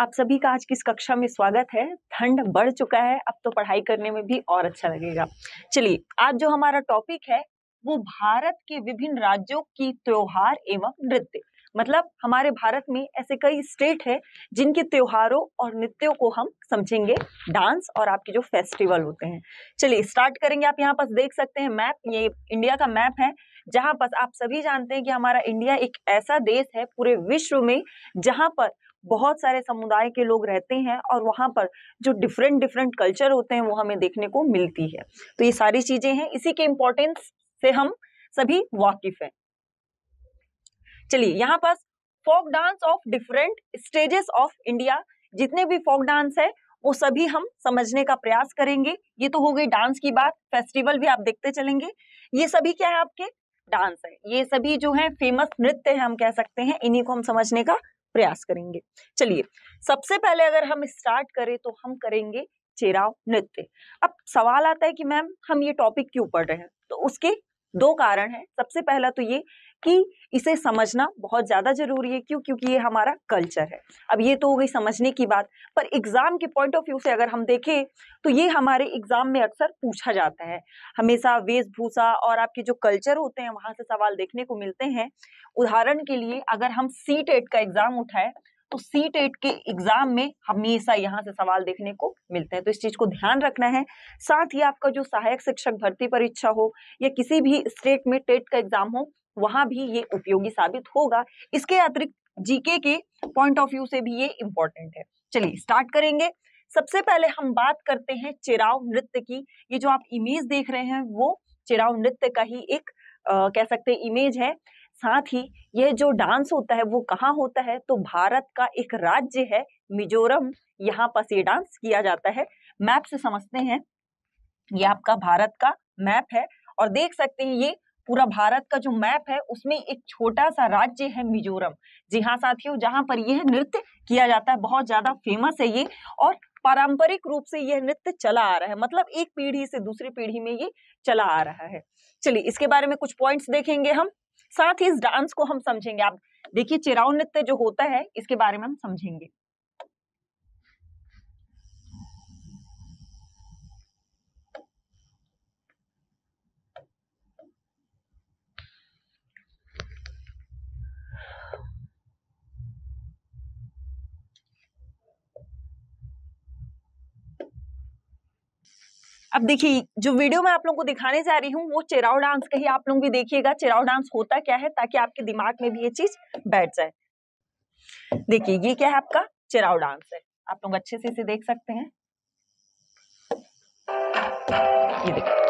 आप सभी का आज की इस कक्षा में स्वागत है ठंड बढ़ चुका है अब तो पढ़ाई करने में भी और अच्छा लगेगा चलिए आज जो हमारा टॉपिक है वो भारत के विभिन्न राज्यों की त्योहार एवं नृत्य मतलब हमारे भारत में ऐसे कई स्टेट है जिनके त्योहारों और नृत्यों को हम समझेंगे डांस और आपके जो फेस्टिवल होते हैं चलिए स्टार्ट करेंगे आप यहाँ पास देख सकते हैं मैप ये इंडिया का मैप है जहाँ पर आप सभी जानते हैं कि हमारा इंडिया एक ऐसा देश है पूरे विश्व में जहाँ पर बहुत सारे समुदाय के लोग रहते हैं और वहाँ पर जो डिफरेंट डिफरेंट कल्चर होते हैं वो हमें देखने को मिलती है तो ये सारी चीजें हैं इसी के इम्पोर्टेंस से हम सभी वाकिफ हैं चलिए यहाँ पास folk dance of different stages of India जितने भी फोक डांस है वो सभी हम समझने का प्रयास करेंगे ये तो हो गई डांस की बात फेस्टिवल भी आप देखते चलेंगे ये सभी क्या है आपके डांस है ये सभी जो है फेमस नृत्य है हम कह सकते हैं इन्हीं को हम समझने का प्रयास करेंगे चलिए हम्म। सबसे पहले अगर हम स्टार्ट करें तो हम करेंगे चेराव नृत्य अब सवाल आता है कि मैम हम ये टॉपिक क्यों पढ़ रहे हैं तो उसके दो कारण हैं सबसे पहला तो ये कि इसे समझना बहुत ज़्यादा ज़रूरी है क्यों क्योंकि ये हमारा कल्चर है अब ये तो हो गई समझने की बात पर एग्ज़ाम के पॉइंट ऑफ व्यू से अगर हम देखें तो ये हमारे एग्ज़ाम में अक्सर पूछा जाता है हमेशा वेशभूषा और आपके जो कल्चर होते हैं वहां से सवाल देखने को मिलते हैं उदाहरण के लिए अगर हम सी टेट का एग्ज़ाम उठाए तो सी टेट के एग्जाम में हमेशा यहाँ से सवाल देखने को मिलते हैं तो इस चीज को ध्यान रखना है साथ ही आपका जो सहायक शिक्षक भर्ती परीक्षा हो या किसी भी स्टेट में टेट का एग्जाम हो वहां भी ये उपयोगी साबित होगा इसके अतिरिक्त जीके के पॉइंट ऑफ व्यू से भी ये इंपॉर्टेंट है चलिए स्टार्ट करेंगे सबसे पहले हम बात करते हैं चिराव नृत्य की ये जो आप इमेज देख रहे हैं वो चिराव नृत्य का ही एक आ, कह सकते हैं इमेज है साथ ही यह जो डांस होता है वो कहाँ होता है तो भारत का एक राज्य है मिजोरम यहाँ पर ये डांस किया जाता है मैप से समझते हैं ये आपका भारत का मैप है और देख सकते हैं ये पूरा भारत का जो मैप है उसमें एक छोटा सा राज्य है मिजोरम जी हाँ साथियों जहाँ पर यह नृत्य किया जाता है बहुत ज्यादा फेमस है ये और पारंपरिक रूप से यह नृत्य चला आ रहा है मतलब एक पीढ़ी से दूसरी पीढ़ी में ये चला आ रहा है चलिए इसके बारे में कुछ पॉइंट्स देखेंगे हम साथ ही इस डांस को हम समझेंगे आप देखिए चिराव नृत्य जो होता है इसके बारे में हम समझेंगे अब देखिए जो वीडियो मैं आप लोगों को दिखाने जा रही हूँ वो चेराव डांस का ही आप लोग भी देखिएगा चेराव डांस होता क्या है ताकि आपके दिमाग में भी ये चीज बैठ जाए देखिए ये क्या है आपका चिराव डांस है आप लोग अच्छे से इसे देख सकते हैं ये देखिए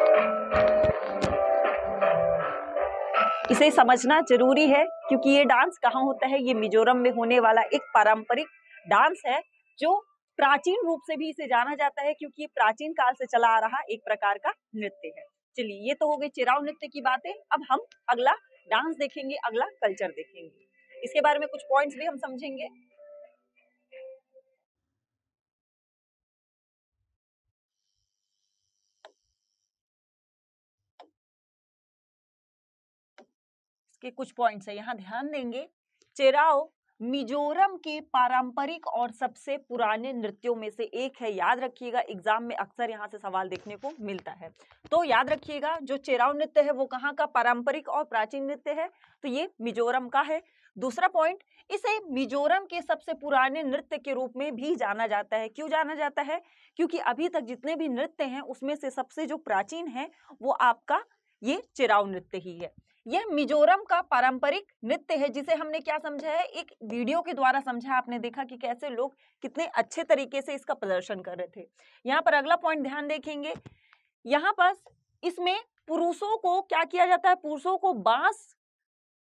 इसे समझना जरूरी है क्योंकि ये डांस कहाँ होता है ये मिजोरम में होने वाला एक पारंपरिक डांस है जो प्राचीन रूप से भी इसे जाना जाता है क्योंकि ये प्राचीन काल से चला आ रहा एक प्रकार का नृत्य है चलिए ये तो हो गई चिराव नृत्य की बातें अब हम अगला डांस देखेंगे अगला कल्चर देखेंगे इसके बारे में कुछ पॉइंट्स भी हम समझेंगे इसके कुछ पॉइंट्स है यहाँ ध्यान देंगे चेराव मिजोरम के पारंपरिक और सबसे पुराने नृत्यों में से एक है याद रखिएगा एग्जाम में अक्सर यहाँ से सवाल देखने को मिलता है तो याद रखिएगा जो चेराव नृत्य है वो कहाँ का पारंपरिक और प्राचीन नृत्य है तो ये मिजोरम का है दूसरा पॉइंट इसे मिजोरम के सबसे पुराने नृत्य के रूप में भी जाना जाता है क्यों जाना जाता है क्योंकि अभी तक जितने भी नृत्य हैं उसमें से सबसे जो प्राचीन है वो आपका ये चेराव नृत्य ही है यह मिजोरम का पारंपरिक नृत्य है जिसे हमने क्या समझा है एक वीडियो के द्वारा समझा आपने देखा कि कैसे लोग कितने अच्छे तरीके से इसका प्रदर्शन कर रहे थे यहाँ पर अगला पॉइंट ध्यान देखेंगे यहाँ पर इसमें पुरुषों को क्या किया जाता है पुरुषों को बांस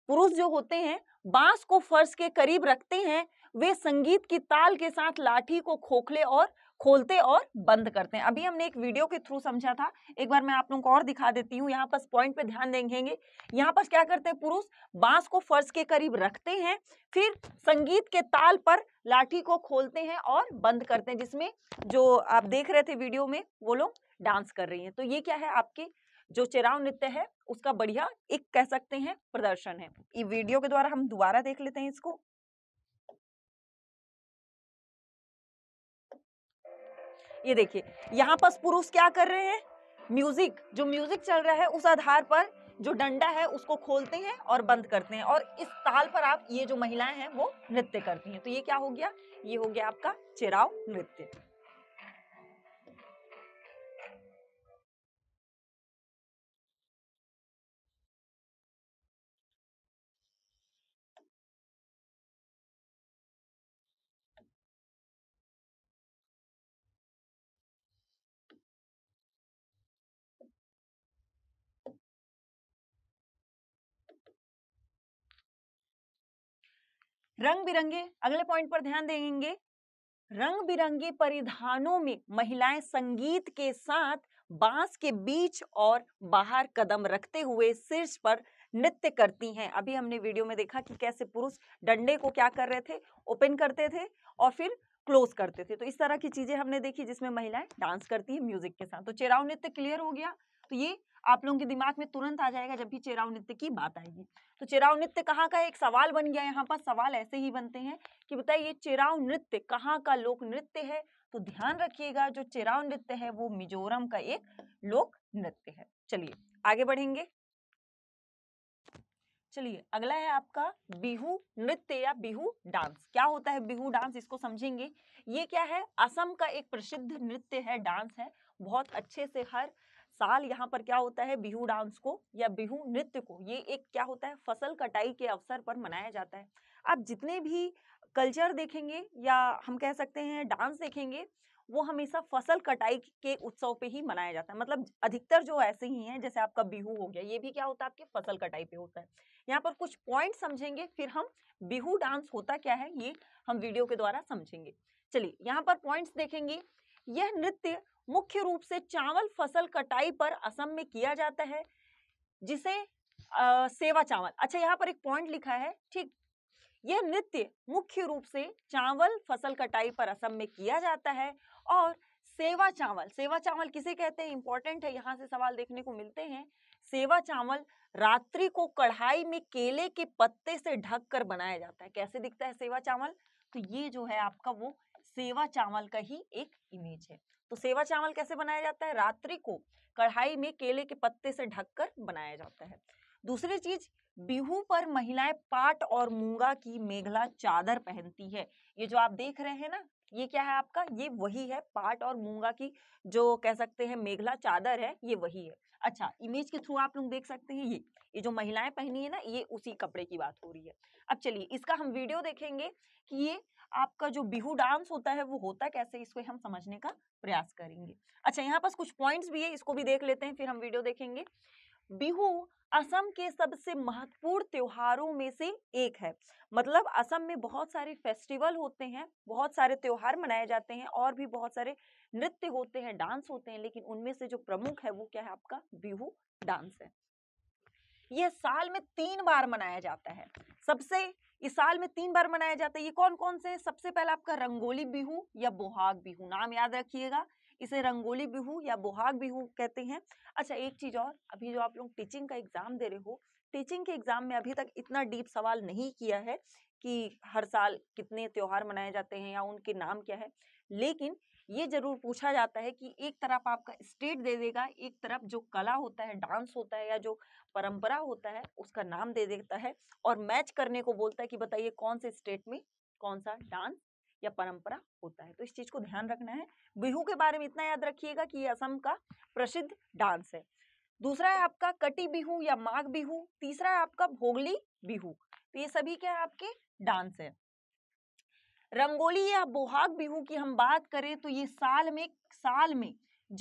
पुरुष जो होते हैं बांस को फर्श के करीब रखते हैं वे संगीत की ताल के साथ लाठी को खोखले और खोलते और बंद करते हैं अभी हमने एक वीडियो के थ्रू समझा था एक बार मैं आप लोगों को और दिखा देती हूँ यहाँ पर पॉइंट पे ध्यान देखेंगे यहाँ पर क्या करते हैं पुरुष बांस को फर्श के करीब रखते हैं फिर संगीत के ताल पर लाठी को खोलते हैं और बंद करते हैं जिसमें जो आप देख रहे थे वीडियो में वो लोग डांस कर रही हैं तो ये क्या है आपके जो चेराव नृत्य है उसका बढ़िया एक कह सकते हैं प्रदर्शन है ये वीडियो के द्वारा हम दोबारा देख लेते हैं इसको ये देखिए यहाँ पर पुरुष क्या कर रहे हैं म्यूजिक जो म्यूजिक चल रहा है उस आधार पर जो डंडा है उसको खोलते हैं और बंद करते हैं और इस ताल पर आप ये जो महिलाएं हैं वो नृत्य करती हैं तो ये क्या हो गया ये हो गया आपका चिराव नृत्य रंग बिरंगे अगले पॉइंट पर ध्यान देंगे रंग बिरंगे परिधानों में महिलाएं संगीत के साथ बांस के बीच और बाहर कदम रखते हुए शीर्ष पर नृत्य करती हैं अभी हमने वीडियो में देखा कि कैसे पुरुष डंडे को क्या कर रहे थे ओपन करते थे और फिर क्लोज करते थे तो इस तरह की चीजें हमने देखी जिसमें महिलाएं डांस करती है म्यूजिक के साथ तो चेराव नृत्य क्लियर हो गया तो ये आप लोगों के दिमाग में तुरंत आ जाएगा जब भी चेराव नृत्य की बात आएगी तो चेराव नृत्य कहाँ का एक सवाल बन गया यहाँ पर सवाल ऐसे ही बनते हैं कि बताइए चेराव नृत्य कहाँ का लोक नृत्य है तो ध्यान रखिएगा जो चेराव नृत्य है वो मिजोरम का एक लोक नृत्य है चलिए आगे बढ़ेंगे चलिए अगला है आपका बिहू नृत्य या बिहू डांस क्या होता है बिहू डांस इसको समझेंगे ये क्या है असम का एक प्रसिद्ध नृत्य है डांस है बहुत अच्छे से हर साल यहाँ पर क्या होता है बिहू डांस को या बिहू नृत्य को ये एक क्या होता है फसल कटाई के अवसर पर मनाया जाता है आप जितने भी कल्चर देखेंगे या हम कह सकते हैं डांस देखेंगे वो हमेशा फसल कटाई के उत्सव पे ही मनाया जाता है मतलब अधिकतर जो ऐसे ही हैं जैसे आपका बिहू हो गया ये भी क्या होता है आपके फसल कटाई पे होता है यहाँ पर कुछ पॉइंट समझेंगे फिर हम बिहू डांस होता क्या है ये हम वीडियो के द्वारा समझेंगे चलिए यहाँ पर पॉइंट्स देखेंगे यह नृत्य मुख्य रूप से चावल फसल कटाई पर असम में किया जाता है जिसे आ, सेवा चावल अच्छा यहाँ पर एक पॉइंट लिखा है ठीक यह नृत्य मुख्य रूप से चावल फसल कटाई पर असम में किया जाता है और सेवा चावल सेवा चावल किसे कहते हैं इंपॉर्टेंट है यहाँ से सवाल देखने को मिलते हैं सेवा चावल रात्रि को कढ़ाई में केले के पत्ते से ढक कर बनाया जाता है कैसे दिखता है सेवा चावल तो ये जो है आपका वो सेवा चावल का ही एक इमेज है तो सेवा चावल कैसे बनाया जाता है रात्रि को कढ़ाई में केले के पत्ते से ढककर बनाया जाता है दूसरी चीज बिहू पर महिलाएं पाट और मूंगा की मेघला चादर पहनती है ये जो आप देख रहे हैं ना ये क्या है आपका ये वही है पाट और मूंगा की जो कह सकते हैं मेघला चादर है ये वही है अच्छा इमेज के थ्रू आप लोग देख सकते हैं ये ये जो महिलाएं पहनी है ना ये उसी कपड़े की बात हो रही है अब चलिए इसका हम वीडियो देखेंगे कि ये आपका जो बिहू डांस होता है वो होता कैसे इसको हम समझने का प्रयास करेंगे अच्छा यहाँ पास कुछ पॉइंट्स भी है इसको भी देख लेते हैं फिर हम वीडियो देखेंगे बिहू असम के सबसे महत्वपूर्ण त्योहारों में से एक है मतलब असम में बहुत सारे फेस्टिवल होते हैं बहुत सारे त्योहार मनाए जाते हैं और भी बहुत सारे नृत्य होते हैं डांस होते हैं लेकिन उनमें से जो प्रमुख है वो क्या है आपका बिहू डांस है यह साल में तीन बार मनाया जाता है सबसे इस साल में तीन बार मनाया जाता है ये कौन कौन से सबसे पहला आपका रंगोली बिहू या बोहाग बिहू नाम याद रखिएगा इसे रंगोली बिहू या बोहाग बिहू कहते हैं अच्छा एक चीज़ और अभी जो आप लोग टीचिंग का एग्ज़ाम दे रहे हो टीचिंग के एग्ज़ाम में अभी तक इतना डीप सवाल नहीं किया है कि हर साल कितने त्योहार मनाए जाते हैं या उनके नाम क्या है लेकिन ये जरूर पूछा जाता है कि एक तरफ आपका स्टेट दे देगा एक तरफ जो कला होता है डांस होता है या जो परंपरा होता है उसका नाम दे देता है और मैच करने को बोलता है कि बताइए कौन से स्टेट में कौन सा डांस या परंपरा होता है तो इस चीज को ध्यान रखना है बिहू के बारे में इतना याद रखिएगा कि ये असम का प्रसिद्ध डांस है दूसरा है आपका कटी बिहू या माघ बिहू तीसरा है आपका भोगली बिहू तो ये सभी क्या है आपके डांस है रंगोली या बोहाग बिहू की हम बात करें तो ये साल में साल में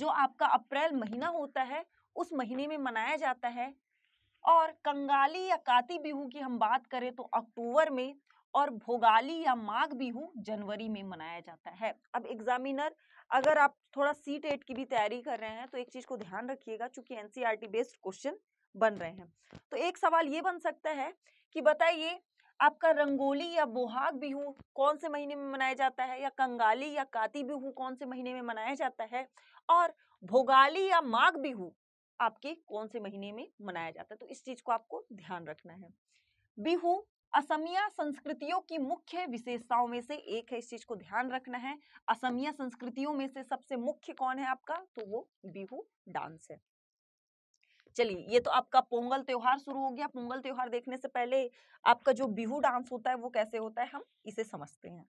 जो आपका अप्रैल महीना होता है उस महीने में मनाया जाता है और कंगाली या काती बिहू की हम बात करें तो अक्टूबर में और भोगाली या माघ बिहू जनवरी में मनाया जाता है अब एग्जामिनर अगर आप थोड़ा सी टेट की भी तैयारी कर रहे हैं तो एक चीज़ को ध्यान रखिएगा चूंकि एनसीआर बेस्ड क्वेश्चन बन रहे हैं तो एक सवाल ये बन सकता है कि बताइए आपका रंगोली या बोहाग बिहू कौन से महीने में मनाया जाता है या कंगाली या काती बिहू कौन से महीने में मनाया जाता है और भोगाली या माघ बिहू आपके कौन से महीने में मनाया जाता है तो इस चीज को आपको ध्यान रखना है बिहू असमिया संस्कृतियों की मुख्य विशेषताओं में से एक है इस चीज को ध्यान रखना है असमिया संस्कृतियों में से सबसे मुख्य कौन है आपका तो वो बिहू डांस है चलिए ये तो आपका पोंगल त्योहार शुरू हो गया पोंगल त्योहार देखने से पहले आपका जो बिहू डांस होता है वो कैसे होता है हम इसे समझते हैं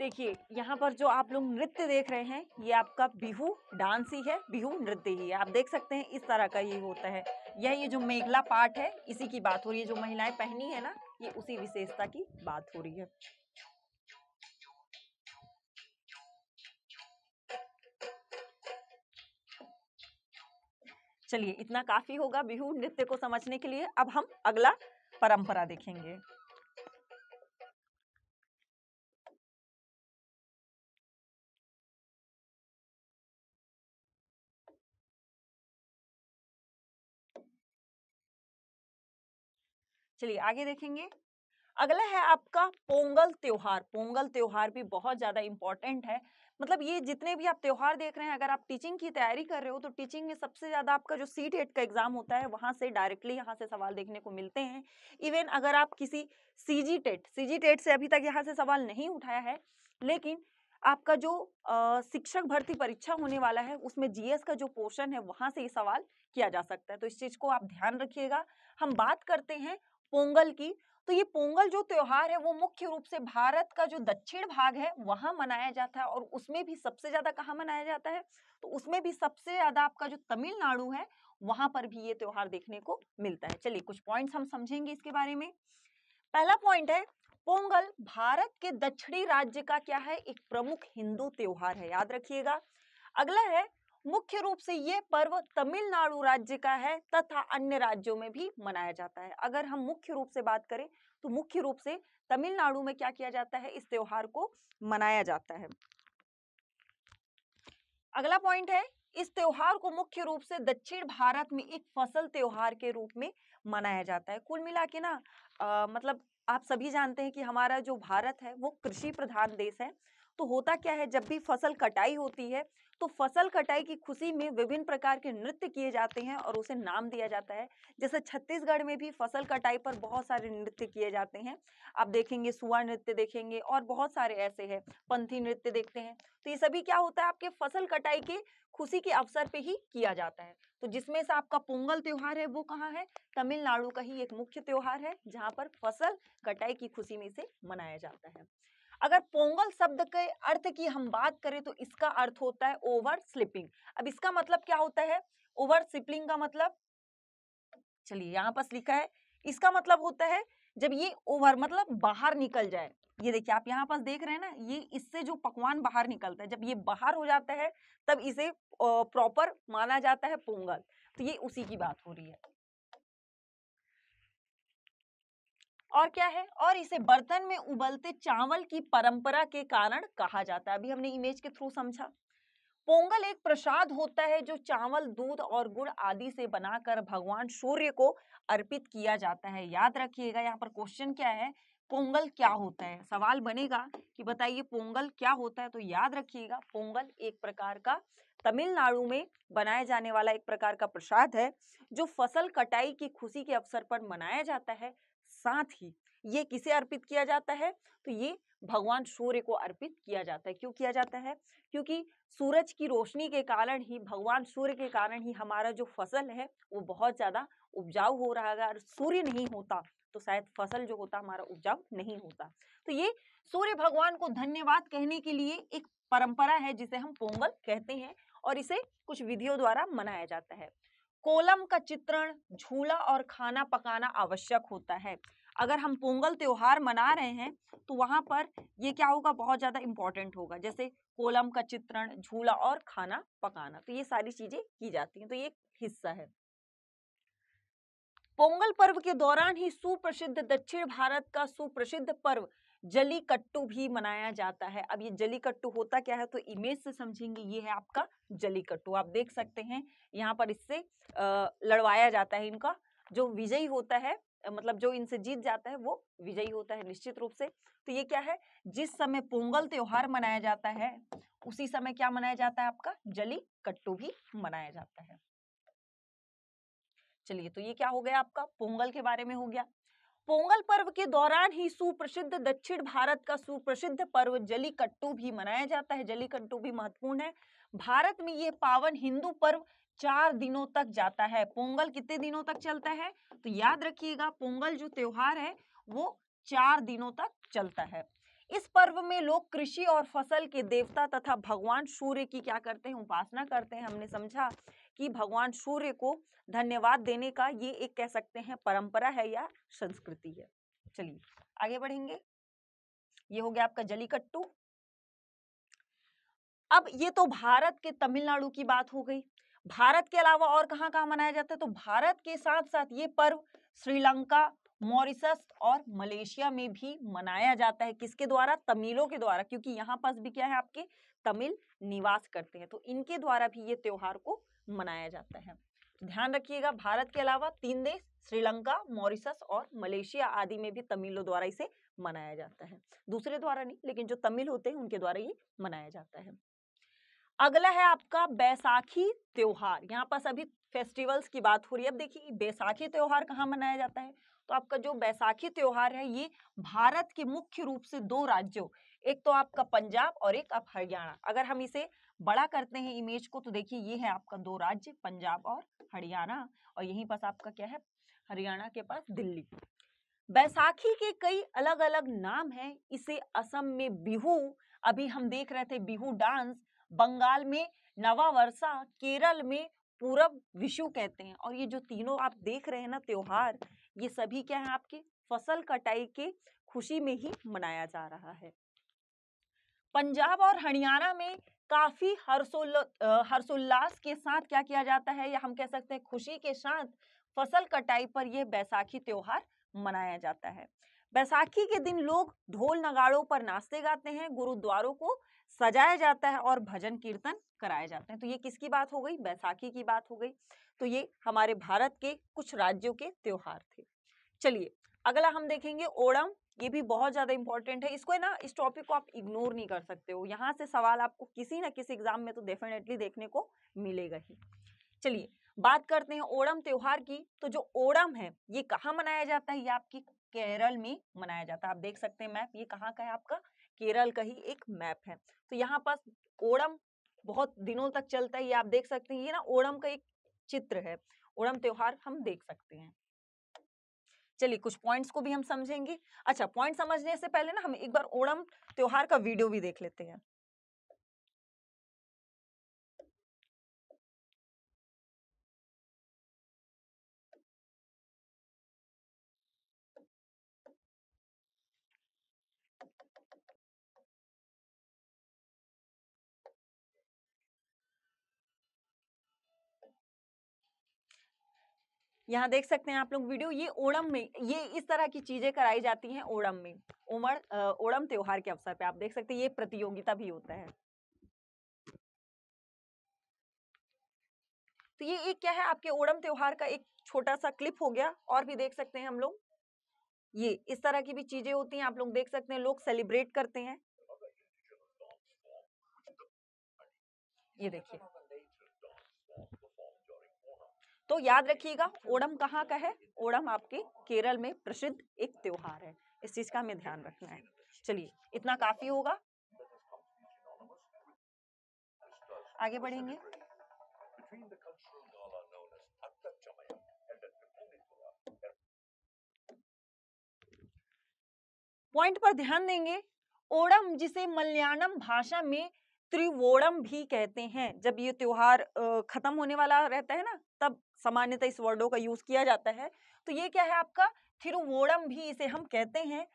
देखिए यहाँ पर जो आप लोग नृत्य देख रहे हैं ये आपका बिहू डांस ही है बिहू नृत्य ही है आप देख सकते हैं इस तरह का ये होता है यह ये जो मेघला पार्ट है इसी की बात हो रही है जो महिलाएं पहनी है ना ये उसी विशेषता की बात हो रही है चलिए इतना काफी होगा बिहू नृत्य को समझने के लिए अब हम अगला परंपरा देखेंगे चलिए आगे देखेंगे अगला है आपका पोंगल त्योहार पोंगल त्योहार भी बहुत ज़्यादा इंपॉर्टेंट है मतलब ये जितने भी आप त्योहार देख रहे हैं अगर आप टीचिंग की तैयारी कर रहे हो तो टीचिंग में सबसे ज़्यादा आपका जो सी टेट का एग्ज़ाम होता है वहां से डायरेक्टली यहाँ से सवाल देखने को मिलते हैं इवन अगर आप किसी सी जी टेट सी जी टेट से अभी तक यहाँ से सवाल नहीं उठाया है लेकिन आपका जो आ, शिक्षक भर्ती परीक्षा होने वाला है उसमें जीएस का जो पोर्शन है वहाँ से ये सवाल किया जा सकता है तो इस चीज़ को आप ध्यान रखिएगा हम बात करते हैं पोंगल की तो ये पोंगल जो त्योहार है वो मुख्य रूप से भारत का जो दक्षिण भाग है वहां मनाया जाता है और उसमें भी सबसे ज्यादा कहाँ मनाया जाता है तो उसमें भी सबसे ज्यादा आपका जो तमिलनाडु है वहां पर भी ये त्योहार देखने को मिलता है चलिए कुछ पॉइंट्स हम समझेंगे इसके बारे में पहला पॉइंट है पोंगल भारत के दक्षिणी राज्य का क्या है एक प्रमुख हिंदू त्योहार है याद रखिएगा अगला है मुख्य रूप से ये पर्व तमिलनाडु राज्य का है तथा अन्य राज्यों में भी मनाया जाता है अगर हम मुख्य रूप से बात करें तो मुख्य रूप से तमिलनाडु में क्या किया जाता है इस त्योहार को मनाया जाता है अगला पॉइंट है इस त्योहार को मुख्य रूप से दक्षिण भारत में एक फसल त्योहार के रूप में मनाया जाता है कुल मिला के ना आ, मतलब आप सभी जानते हैं कि हमारा जो भारत है वो कृषि प्रधान देश है तो होता क्या है जब भी फसल कटाई होती है तो फसल कटाई की खुशी में विभिन्न प्रकार के नृत्य किए जाते हैं और उसे नाम दिया जाता है जैसे छत्तीसगढ़ में भी फसल कटाई पर बहुत सारे नृत्य किए जाते हैं आप देखेंगे सुआ नृत्य देखेंगे और बहुत सारे ऐसे हैं पंथी नृत्य देखते हैं तो ये सभी क्या होता है आपके फसल कटाई के खुशी के अवसर पे ही किया जाता है तो जिसमें से आपका पोंगल त्योहार है वो कहाँ है तमिलनाडु का ही एक मुख्य त्योहार है जहाँ पर फसल कटाई की खुशी में इसे मनाया जाता है अगर पोंगल शब्द के अर्थ की हम बात करें तो इसका अर्थ होता है ओवर स्लिपिंग अब इसका मतलब क्या होता है ओवर स्लिपिंग का मतलब चलिए यहाँ पर लिखा है इसका मतलब होता है जब ये ओवर मतलब बाहर निकल जाए ये देखिए आप यहाँ पास देख रहे हैं ना ये इससे जो पकवान बाहर निकलता है जब ये बाहर हो जाता है तब इसे प्रॉपर माना जाता है पोंगल तो ये उसी की बात हो रही है और क्या है और इसे बर्तन में उबलते चावल की परंपरा के कारण कहा जाता है अभी हमने इमेज के थ्रू समझा पोंगल एक प्रसाद होता है जो चावल दूध और गुड़ आदि से बनाकर भगवान सूर्य को अर्पित किया जाता है याद रखिएगा यहाँ पर क्वेश्चन क्या है पोंगल क्या होता है सवाल बनेगा कि बताइए पोंगल क्या होता है तो याद रखिएगा पोंगल एक प्रकार का तमिलनाडु में बनाया जाने वाला एक प्रकार का प्रसाद है जो फसल कटाई की खुशी के अवसर पर मनाया जाता है साथ ही ये किसे अर्पित किया जाता है तो ये भगवान सूर्य को अर्पित किया जाता है क्यों किया जाता है क्योंकि सूरज की रोशनी के कारण ही भगवान सूर्य के कारण ही हमारा जो फसल है वो बहुत ज़्यादा उपजाऊ हो रहा है अगर सूर्य नहीं होता तो शायद फसल जो होता हमारा उपजाऊ नहीं होता तो ये सूर्य भगवान को धन्यवाद कहने के लिए एक परंपरा है जिसे हम पोंगल कहते हैं और इसे कुछ विधियों द्वारा मनाया जाता है कोलम का चित्रण झूला और खाना पकाना आवश्यक होता है अगर हम पोंगल त्योहार मना रहे हैं तो वहां पर ये क्या होगा बहुत ज़्यादा इंपॉर्टेंट होगा जैसे कोलम का चित्रण झूला और खाना पकाना तो ये सारी चीज़ें की जाती हैं तो ये एक हिस्सा है पोंगल पर्व के दौरान ही सुप्रसिद्ध दक्षिण भारत का सुप्रसिद्ध पर्व जलीकट्टू भी मनाया जाता है अब ये जलीकट्टू होता क्या है तो इमेज से समझेंगे ये है आपका जलीकट्टू आप देख सकते हैं यहाँ पर इससे लड़वाया जाता है इनका जो विजयी होता है मतलब जो इनसे जीत जाता है वो विजयी होता है निश्चित रूप से तो ये क्या है जिस समय पोंगल त्योहार मनाया जाता है उसी समय क्या मनाया जाता है आपका जली कट्टू भी मनाया जाता है चलिए तो ये क्या हो गया आपका पोंगल के बारे में हो गया पोंगल पर्व के दौरान ही सुप्रसिद्ध दक्षिण भारत का सुप्रसिद्ध पर्व जलीकट्टू भी मनाया जाता है जलीकट्टू भी महत्वपूर्ण है भारत में ये पावन हिंदू पर्व चार दिनों तक जाता है पोंगल कितने दिनों तक चलता है तो याद रखिएगा पोंगल जो त्योहार है वो चार दिनों तक चलता है इस पर्व में लोग कृषि और फसल के देवता तथा भगवान सूर्य की क्या करते हैं उपासना करते हैं हमने समझा कि भगवान सूर्य को धन्यवाद देने का ये एक कह सकते हैं परंपरा है या संस्कृति है चलिए आगे बढ़ेंगे ये हो गया आपका जलीकट्टू अब ये तो भारत के तमिलनाडु की बात हो गई भारत के अलावा और कहाँ कहाँ मनाया जाता है तो भारत के साथ साथ ये पर्व श्रीलंका मॉरिशस और मलेशिया में भी मनाया जाता है किसके द्वारा तमिलों के द्वारा क्योंकि यहाँ पास भी क्या है आपके तमिल निवास करते हैं तो इनके द्वारा भी ये त्योहार को मनाया जाता है ध्यान रखिएगा भारत के अलावा तीन देश श्रीलंका मॉरिशस और मलेशिया आदि में भी तमिलों द्वारा इसे मनाया जाता है दूसरे द्वारा नहीं लेकिन जो तमिल होते हैं उनके द्वारा ये मनाया जाता है अगला है आपका बैसाखी त्योहार यहाँ पर सभी फेस्टिवल्स की बात हो रही है अब देखिए बैसाखी त्योहार कहाँ मनाया जाता है तो आपका जो बैसाखी त्योहार है ये भारत के मुख्य रूप से दो राज्यों एक तो आपका पंजाब और एक आप हरियाणा अगर हम इसे बड़ा करते हैं इमेज को तो देखिए ये है आपका दो राज्य पंजाब और हरियाणा और यहीं पास आपका क्या है हरियाणा के पास दिल्ली बैसाखी के कई अलग अलग नाम हैं इसे असम में बिहू अभी हम देख रहे थे बिहू डांस बंगाल में नवा वर्षा केरल में पूरब विशु कहते हैं और ये जो तीनों आप देख रहे हैं ना त्योहार ये सभी क्या है आपके फसल कटाई के खुशी में ही मनाया जा रहा है पंजाब और हरियाणा में काफी हर्षोल हर्षोल्लास के साथ क्या किया जाता है या हम कह सकते हैं खुशी के साथ फसल कटाई पर यह बैसाखी त्योहार मनाया जाता है बैसाखी के दिन लोग ढोल नगाड़ों पर नाचते गाते हैं गुरुद्वारों को सजाया जाता है और भजन कीर्तन कराए जाते हैं तो ये किसकी बात हो गई बैसाखी की बात हो गई तो ये हमारे भारत के कुछ राज्यों के त्योहार थे चलिए अगला हम देखेंगे ओणम ये भी बहुत ज़्यादा इंपॉर्टेंट है इसको है ना इस टॉपिक को आप इग्नोर नहीं कर सकते हो यहाँ से सवाल आपको किसी ना किसी एग्जाम में तो डेफिनेटली देखने को मिलेगा ही चलिए बात करते हैं ओणम त्योहार की तो जो ओणम है ये कहाँ मनाया जाता है ये आपकी केरल में मनाया जाता है आप देख सकते हैं मैप ये कहाँ का है आपका केरल का ही एक मैप है तो यहाँ पास ओणम बहुत दिनों तक चलता है ये आप देख सकते हैं ये ना ओणम का एक चित्र है ओणम त्योहार हम देख सकते हैं चलिए कुछ पॉइंट्स को भी हम समझेंगे अच्छा पॉइंट समझने से पहले ना हम एक बार ओणम त्योहार का वीडियो भी देख लेते हैं यहाँ देख सकते हैं आप लोग वीडियो ये ओणम में ये इस तरह की चीजें कराई जाती हैं ओणम में उमर ओणम त्योहार के अवसर पे आप देख सकते हैं ये प्रतियोगिता भी होता है तो ये एक क्या है आपके ओणम त्योहार का एक छोटा सा क्लिप हो गया और भी देख सकते हैं हम लोग ये इस तरह की भी चीजें होती हैं आप लोग देख सकते हैं लोग सेलिब्रेट करते हैं ये देखिए तो याद रखिएगा ओणम कहाँ का है ओणम आपके केरल में प्रसिद्ध एक त्योहार है इस चीज का हमें ध्यान रखना है चलिए इतना काफी होगा आगे बढ़ेंगे पॉइंट पर ध्यान देंगे ओडम जिसे मलयालम भाषा में त्रिवोणम भी कहते हैं जब ये त्योहार खत्म होने वाला रहता है ना तब सामान्यतः इस वर्डो का यूज किया जाता है तो ये क्या है आपका थिरुवोणम भी इसे हम कहते हैं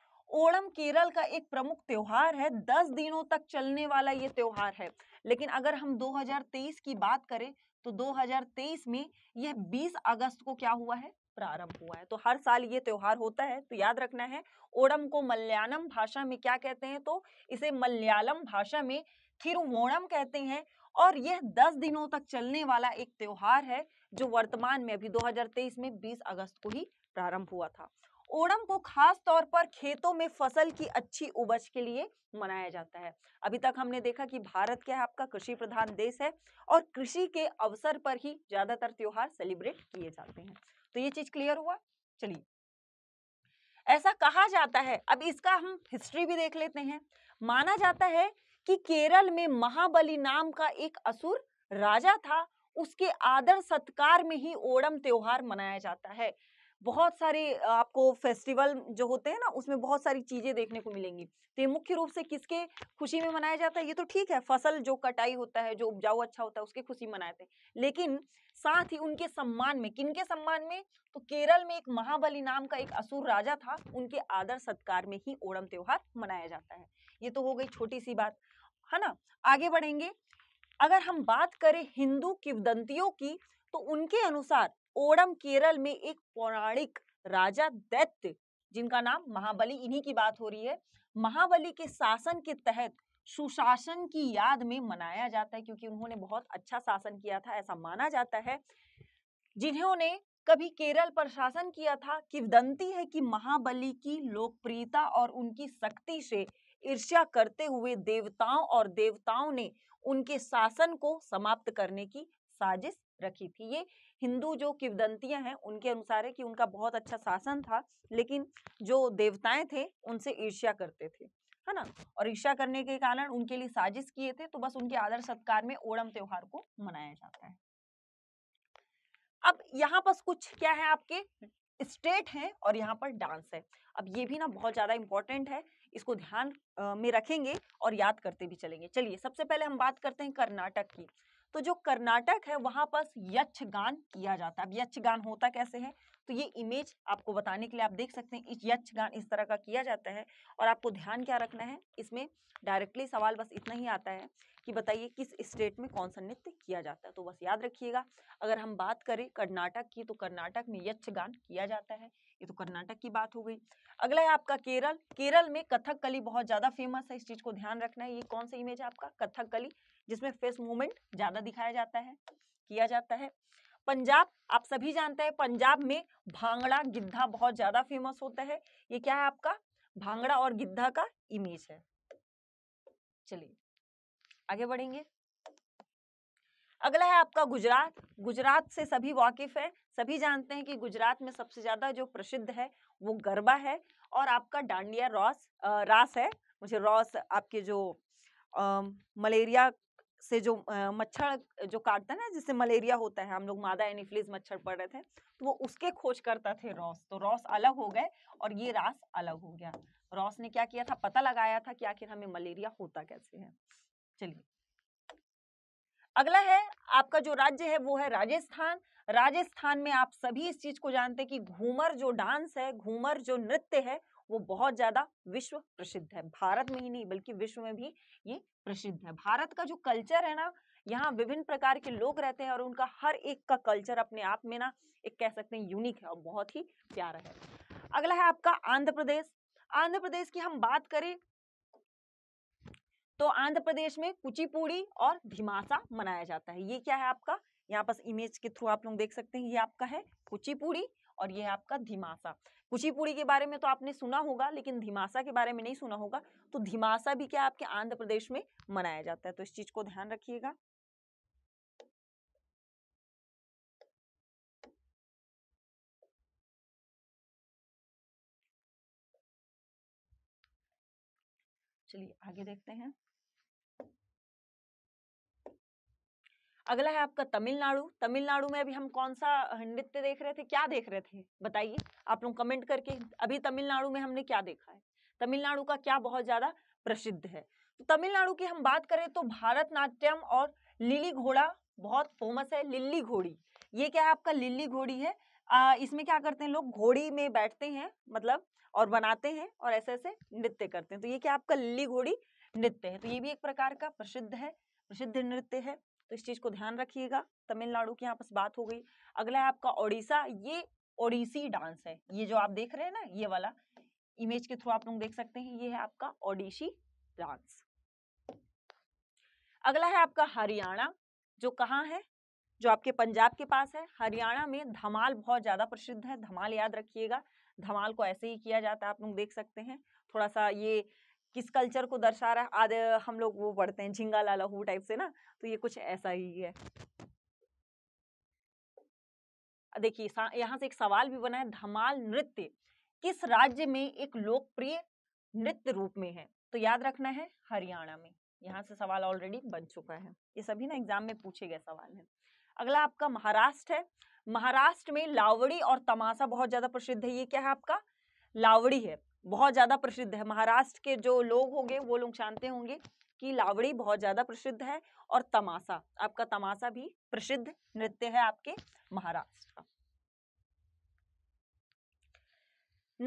ओणम केरल का एक प्रमुख त्योहार है दस दिनों तक चलने वाला ये त्योहार है लेकिन अगर हम 2023 की बात करें तो 2023 में यह 20 अगस्त को क्या हुआ है प्रारंभ हुआ है तो हर साल ये त्योहार होता है तो याद रखना है ओणम को मलयालम भाषा में क्या कहते हैं तो इसे मलयालम भाषा में थिरुवोणम कहते हैं और यह 10 दिनों तक चलने वाला एक त्योहार है जो वर्तमान में अभी 2023 में 20 अगस्त को ही प्रारंभ हुआ था ओणम को खास तौर पर खेतों में फसल की अच्छी उपज के लिए मनाया जाता है अभी तक हमने देखा कि भारत क्या है आपका कृषि प्रधान देश है और कृषि के अवसर पर ही ज्यादातर त्योहार सेलिब्रेट किए जाते हैं तो ये चीज क्लियर हुआ चलिए ऐसा कहा जाता है अब इसका हम हिस्ट्री भी देख लेते हैं माना जाता है कि केरल में महाबली नाम का एक असुर राजा था उसके आदर सत्कार में ही ओणम त्योहार मनाया जाता है बहुत सारे आपको फेस्टिवल जो होते हैं ना उसमें बहुत सारी चीजें देखने को मिलेंगी तो ये मुख्य रूप से किसके खुशी में मनाया जाता है ये तो ठीक है फसल जो कटाई होता है जो उपजाऊ अच्छा होता है उसके खुशी मनाते हैं लेकिन साथ ही उनके सम्मान में किनके सम्मान में तो केरल में एक महाबली नाम का एक असुर राजा था उनके आदर सत्कार में ही ओणम त्योहार मनाया जाता है ये तो हो गई छोटी सी बात है ना आगे बढ़ेंगे अगर हम बात करें हिंदू किवदंतियों की तो उनके अनुसार ओडम केरल में एक पौराणिक राजा दैत्य जिनका नाम महाबली इन्हीं की बात हो रही है महाबली के शासन के तहत सुशासन की याद में मनाया जाता है क्योंकि उन्होंने बहुत अच्छा शासन किया था ऐसा माना जाता है जिन्होंने कभी केरल पर शासन किया था किवदंती है कि महाबली की लोकप्रियता और उनकी शक्ति से ईर्ष्या करते हुए देवताओं और देवताओं ने उनके शासन को समाप्त करने की साजिश रखी थी ये हिंदू जो किवदंतियां हैं उनके अनुसार है कि उनका बहुत अच्छा शासन था लेकिन जो देवताएं थे उनसे ईर्ष्या करते थे है ना और ईर्ष्या करने के कारण उनके लिए साजिश किए थे तो बस उनके आदर सत्कार में ओणम त्योहार को मनाया जाता है अब यहाँ पर कुछ क्या है आपके स्टेट है और यहाँ पर डांस है अब ये भी ना बहुत ज्यादा इंपॉर्टेंट है इसको ध्यान में रखेंगे और याद करते भी चलेंगे चलिए सबसे पहले हम बात करते हैं कर्नाटक की तो जो कर्नाटक है वहां पर यक्षगान किया जाता है अब यक्षगान होता कैसे है तो ये इमेज आपको बताने के लिए आप देख सकते हैं इस यक्षगान इस तरह का किया जाता है और आपको ध्यान क्या रखना है इसमें डायरेक्टली सवाल बस इतना ही आता है कि बताइए किस स्टेट में कौन सा नृत्य किया जाता है तो बस याद रखिएगा अगर हम बात करें कर्नाटक की तो कर्नाटक में यक्षगान किया जाता है ये तो कर्नाटक की बात हो गई अगला है आपका केरल केरल में कथक कली बहुत ज्यादा फेमस है इस चीज को ध्यान रखना है ये कौन सा इमेज है आपका कथक कली जिसमें फेस मूवमेंट ज्यादा दिखाया जाता है किया जाता है पंजाब आप सभी जानते हैं पंजाब में भांगड़ा गिद्धा बहुत ज्यादा फेमस होता है ये क्या है आपका भांगड़ा और गिद्धा का इमेज है चलिए आगे बढ़ेंगे अगला है आपका गुजरात गुजरात से सभी वाकिफ है सभी जानते हैं कि गुजरात में सबसे ज्यादा जो प्रसिद्ध है वो गरबा है और आपका डांडिया रॉस रास है मुझे रॉस आपके जो आ, मलेरिया से जो मच्छर जो काटता है ना जिससे मलेरिया होता है हम लोग मादा एनिफ्लिज मच्छर पड़ रहे थे तो वो उसके खोज करता थे रॉस तो रॉस अलग हो गए और ये रास अलग हो गया रॉस ने क्या किया था पता लगाया था कि आखिर हमें मलेरिया होता कैसे है चलिए अगला है आपका जो राज्य है वो है राजस्थान राजस्थान में आप सभी इस चीज को जानते हैं कि घूमर जो डांस है घूमर जो नृत्य है वो बहुत ज्यादा विश्व प्रसिद्ध है भारत में ही नहीं बल्कि विश्व में भी ये प्रसिद्ध है भारत का जो कल्चर है ना यहाँ विभिन्न प्रकार के लोग रहते हैं और उनका हर एक का कल्चर अपने आप में ना एक कह सकते हैं यूनिक है और बहुत ही प्यारा है अगला है आपका आंध्र प्रदेश आंध्र प्रदेश की हम बात करें तो आंध्र प्रदेश में कुचिपुड़ी और धिमासा मनाया जाता है ये क्या है आपका यहाँ पास इमेज के थ्रू आप लोग देख सकते हैं ये आपका है कुचिपुड़ी और ये आपका धिमासा कुचिपुड़ी के बारे में तो आपने सुना होगा लेकिन धिमासा के बारे में नहीं सुना होगा तो धिमासा भी क्या आपके आंध्र प्रदेश में मनाया जाता है तो इस चीज को ध्यान रखिएगा चलिए आगे देखते हैं अगला है आपका तमिलनाडु तमिलनाडु में अभी हम कौन सा नृत्य देख रहे थे क्या देख रहे थे बताइए आप लोग कमेंट करके अभी तमिलनाडु में हमने क्या देखा है तमिलनाडु का क्या बहुत ज्यादा प्रसिद्ध है तो तमिलनाडु की हम बात करें तो भारतनाट्यम और लिली घोड़ा बहुत फेमस है लिल्ली घोड़ी ये क्या है आपका लिल्ली घोड़ी है आ, इसमें क्या करते हैं लोग घोड़ी में बैठते हैं मतलब और बनाते हैं और ऐसे ऐसे नृत्य करते हैं तो ये क्या आपका लिली घोड़ी नृत्य है तो ये भी एक प्रकार का प्रसिद्ध है प्रसिद्ध नृत्य है तो इस चीज को ध्यान रखिएगा तमिलनाडु की यहाँ पर बात हो गई अगला है आपका ओडिशा ये ओडिसी डांस है ये जो आप देख रहे हैं ना ये वाला इमेज के थ्रू आप लोग देख सकते हैं ये है आपका ओडिशी डांस अगला है आपका हरियाणा जो कहाँ है जो आपके पंजाब के पास है हरियाणा में धमाल बहुत ज़्यादा प्रसिद्ध है धमाल याद रखिएगा धमाल को ऐसे ही किया जाता है आप लोग देख सकते हैं थोड़ा सा ये किस कल्चर को दर्शा रहा है आधे हम लोग वो पढ़ते हैं झिंगा लाला हु टाइप से ना तो ये कुछ ऐसा ही है देखिए यहाँ से एक सवाल भी बना है धमाल नृत्य किस राज्य में एक लोकप्रिय नृत्य रूप में है तो याद रखना है हरियाणा में यहाँ से सवाल ऑलरेडी बन चुका है ये सभी ना एग्जाम में पूछे गए सवाल है अगला आपका महाराष्ट्र है महाराष्ट्र में लावड़ी और तमाशा बहुत ज्यादा प्रसिद्ध है ये क्या है आपका लावड़ी है बहुत ज्यादा प्रसिद्ध है महाराष्ट्र के जो लोग होंगे वो लोग जानते होंगे कि लावड़ी बहुत ज्यादा प्रसिद्ध है और तमाशा आपका तमाशा भी प्रसिद्ध नृत्य है आपके महाराष्ट्र का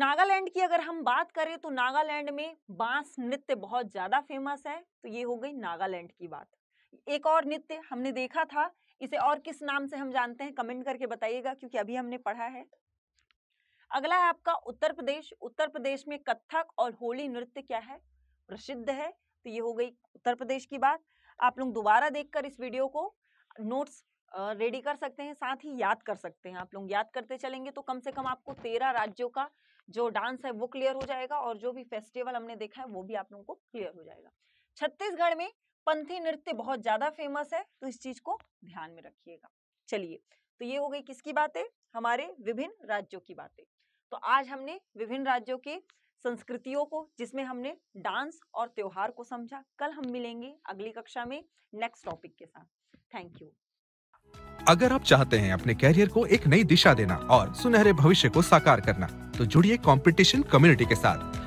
नागालैंड की अगर हम बात करें तो नागालैंड में बांस नृत्य बहुत ज्यादा फेमस है तो ये हो गई नागालैंड की बात एक और नृत्य हमने देखा था इसे और किस नाम से हम जानते हैं कमेंट करके बताइएगा क्योंकि अभी हमने पढ़ा है अगला है आपका उत्तर प्रदेश उत्तर प्रदेश में कथक और होली नृत्य क्या है प्रसिद्ध है तो ये हो गई उत्तर प्रदेश की बात आप लोग दोबारा देखकर इस वीडियो को नोट्स रेडी कर सकते हैं साथ ही याद कर सकते हैं आप लोग याद करते चलेंगे तो कम से कम आपको तेरह राज्यों का जो डांस है वो क्लियर हो जाएगा और जो भी फेस्टिवल हमने देखा है वो भी आप लोगों को क्लियर हो जाएगा छत्तीसगढ़ में पंथी नृत्य बहुत ज्यादा फेमस है तो इस चीज को ध्यान में रखिएगा चलिए तो ये हो गई किसकी बातें हमारे विभिन्न राज्यों की बातें तो आज हमने विभिन्न राज्यों के संस्कृतियों को जिसमें हमने डांस और त्योहार को समझा कल हम मिलेंगे अगली कक्षा में नेक्स्ट टॉपिक के साथ थैंक यू अगर आप चाहते हैं अपने कैरियर को एक नई दिशा देना और सुनहरे भविष्य को साकार करना तो जुड़िए कंपटीशन कम्युनिटी के साथ